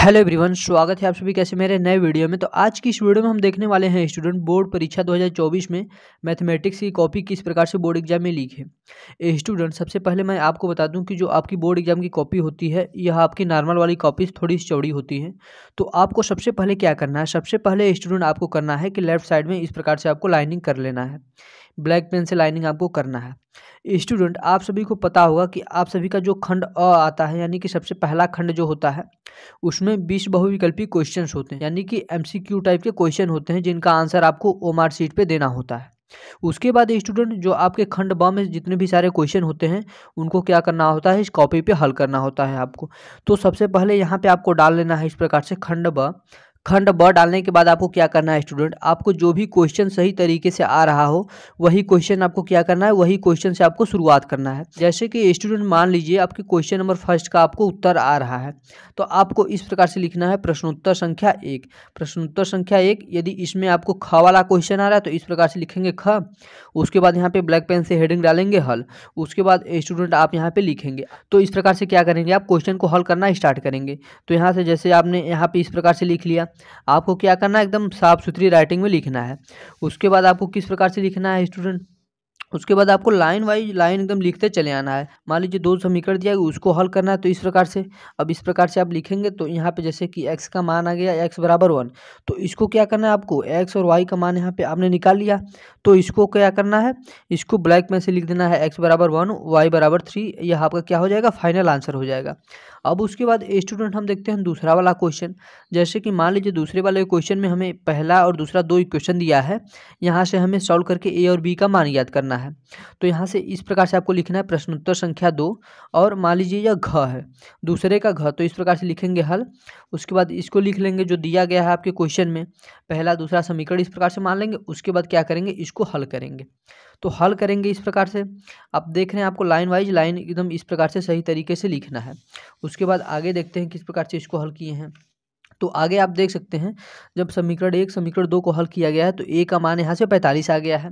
hello everyone स्वागत है आप सभी कैसे मेरे नए वीडियो में तो आज की इस वीडियो में हम देखने वाले हैं स्टूडेंट बोर्ड परीक्षा 2024 में मैथमेटिक्स की कॉपी किस प्रकार से बोर्ड एग्जाम में लीक है स्टूडेंट सबसे पहले मैं आपको बता दूं कि जो आपकी बोर्ड एग्जाम की कॉपी होती है यह आपकी नॉर्मल वाली कॉपी थोड़ी चौड़ी होती है तो आपको सबसे पहले क्या करना है सबसे पहले स्टूडेंट आपको करना है कि लेफ्ट साइड में इस प्रकार से आपको लाइनिंग कर लेना है ब्लैक पेन से लाइनिंग आपको करना है स्टूडेंट आप सभी को पता होगा कि आप सभी का जो खंड अ आता है यानी कि सबसे पहला खंड जो होता है उसमें बीस बहुविकल्पी क्वेश्चन होते हैं यानी कि एमसीक्यू टाइप के क्वेश्चन होते हैं जिनका आंसर आपको ओ मार्क शीट पर देना होता है उसके बाद स्टूडेंट जो आपके खंड ब में जितने भी सारे क्वेश्चन होते हैं उनको क्या करना होता है इस कॉपी पे हल करना होता है आपको तो सबसे पहले यहाँ पे आपको डाल लेना है इस प्रकार से खंड ब खंड ब डालने के बाद आपको क्या करना है स्टूडेंट आपको जो भी क्वेश्चन सही तरीके से आ रहा हो वही क्वेश्चन आपको क्या करना है वही क्वेश्चन से आपको शुरुआत करना है जैसे कि स्टूडेंट मान लीजिए आपके क्वेश्चन नंबर फर्स्ट का आपको उत्तर आ रहा है तो आपको इस प्रकार से लिखना है प्रश्नोत्तर संख्या एक प्रश्नोत्तर संख्या एक यदि इसमें आपको ख वाला क्वेश्चन आ रहा है तो इस प्रकार से लिखेंगे ख उसके बाद यहाँ पे ब्लैक पेन से हेडिंग डालेंगे हल उसके बाद स्टूडेंट आप यहाँ पे लिखेंगे तो इस प्रकार से क्या करेंगे आप क्वेश्चन को हल करना स्टार्ट करेंगे तो यहाँ से जैसे आपने यहाँ पे इस प्रकार से लिख लिया आपको क्या करना है एकदम साफ सुथरी राइटिंग में लिखना है उसके बाद आपको किस प्रकार से लिखना है स्टूडेंट उसके बाद आपको लाइन वाइज लाइन एकदम लिखते चले आना है मान लीजिए दो समीकरण दिया उसको हल करना है तो इस प्रकार से अब इस प्रकार से आप लिखेंगे तो यहाँ पे जैसे कि एक्स का मान आ गया एक्स बराबर वन तो इसको क्या करना है आपको एक्स और वाई का मान यहाँ पे आपने निकाल लिया तो इसको क्या करना है इसको ब्लैक में से लिख देना है एक्स बराबर वन वाई बराबर थ्री यह आपका क्या हो जाएगा फाइनल आंसर हो जाएगा अब उसके बाद स्टूडेंट हम देखते हैं दूसरा वाला क्वेश्चन जैसे कि मान लीजिए दूसरे वाले क्वेश्चन में हमें पहला और दूसरा दो इक्वेशन दिया है यहाँ से हमें सॉल्व करके ए और बी का मान याद करना है है तो यहाँ से इस प्रकार से आपको लिखना है प्रश्नोत्तर संख्या दो और मान लीजिए यह घ है दूसरे का घ तो इस प्रकार से लिखेंगे हल उसके बाद इसको लिख लेंगे जो दिया गया है आपके क्वेश्चन में पहला दूसरा समीकरण इस प्रकार से मान लेंगे उसके बाद क्या करेंगे इसको हल करेंगे तो हल करेंगे इस प्रकार से आप देख रहे हैं आपको लाइन वाइज लाइन एकदम इस प्रकार से सही तरीके से लिखना है उसके बाद आगे देखते हैं किस प्रकार से इसको हल किए हैं तो आगे आप देख सकते हैं जब समीकरण एक समीकरण दो को हल किया गया है तो ए का मान यहाँ से पैंतालीस आ गया है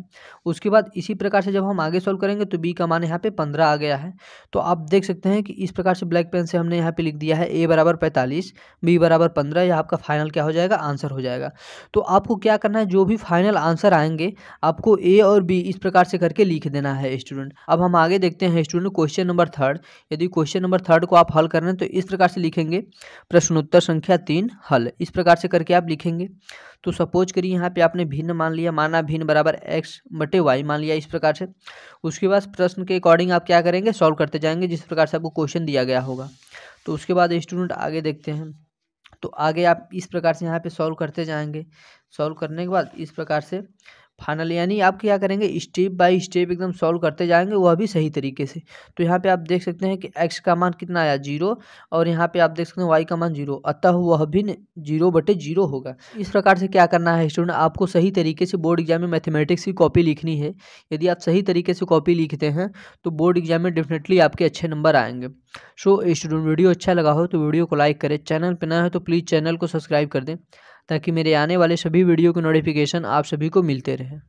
उसके बाद इसी प्रकार से जब हम आगे सॉल्व करेंगे तो बी का मान यहाँ पे पंद्रह आ गया है तो आप देख सकते हैं कि इस प्रकार से ब्लैक पेन से हमने यहाँ पे लिख दिया है ए बराबर पैंतालीस बी बराबर पंद्रह यह आपका फाइनल क्या हो जाएगा आंसर हो जाएगा तो आपको क्या करना है जो भी फाइनल आंसर आएंगे आपको ए और बी इस प्रकार से करके लिख देना है स्टूडेंट अब हम आगे देखते हैं स्टूडेंट क्वेश्चन नंबर थर्ड यदि क्वेश्चन नंबर थर्ड को आप हल कर रहे हैं तो इस प्रकार से लिखेंगे प्रश्नोत्तर संख्या तीन हल इस प्रकार से करके आप लिखेंगे तो सपोज करिए यहाँ पे आपने भिन्न मान लिया माना भिन्न बराबर एक्स बटे वाई मान लिया इस प्रकार से उसके बाद प्रश्न के अकॉर्डिंग आप क्या करेंगे सॉल्व करते जाएंगे जिस प्रकार से आपको क्वेश्चन दिया गया होगा तो उसके बाद स्टूडेंट आगे देखते हैं तो आगे आप इस प्रकार से यहाँ पे सॉल्व करते जाएंगे सॉल्व करने के बाद इस प्रकार से फाइनल यानी आप क्या करेंगे स्टेप बाय स्टेप एकदम सॉल्व करते जाएंगे वह भी सही तरीके से तो यहाँ पे आप देख सकते हैं कि एक्स का मान कितना आया जीरो और यहाँ पे आप देख सकते हैं वाई का मान जीरो अतः वह भी जीरो बटे जीरो होगा इस प्रकार से क्या करना है स्टूडेंट आपको सही तरीके से बोर्ड एग्जाम में मैथमेटिक्स की कॉपी लिखनी है यदि आप सही तरीके से कॉपी लिखते हैं तो बोर्ड एग्जाम में डेफिनेटली आपके अच्छे नंबर आएंगे सो स्टूडेंट वीडियो अच्छा लगा हो तो वीडियो को लाइक करें चैनल पर ना हो तो प्लीज़ चैनल को सब्सक्राइब कर दें ताकि मेरे आने वाले सभी वीडियो के नोटिफिकेशन आप सभी को मिलते रहे